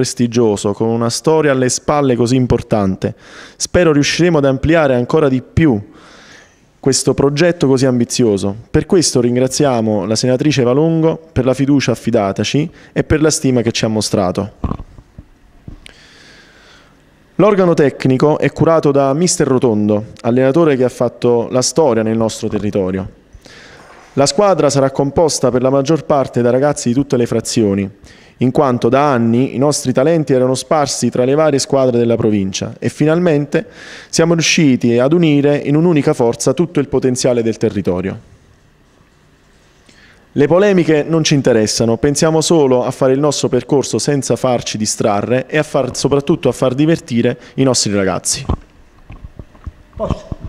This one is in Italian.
prestigioso, con una storia alle spalle così importante. Spero riusciremo ad ampliare ancora di più questo progetto così ambizioso. Per questo ringraziamo la senatrice Valongo per la fiducia affidataci e per la stima che ci ha mostrato. L'organo tecnico è curato da Mister Rotondo, allenatore che ha fatto la storia nel nostro territorio. La squadra sarà composta per la maggior parte da ragazzi di tutte le frazioni, in quanto da anni i nostri talenti erano sparsi tra le varie squadre della provincia e finalmente siamo riusciti ad unire in un'unica forza tutto il potenziale del territorio. Le polemiche non ci interessano, pensiamo solo a fare il nostro percorso senza farci distrarre e a far, soprattutto a far divertire i nostri ragazzi. Posso.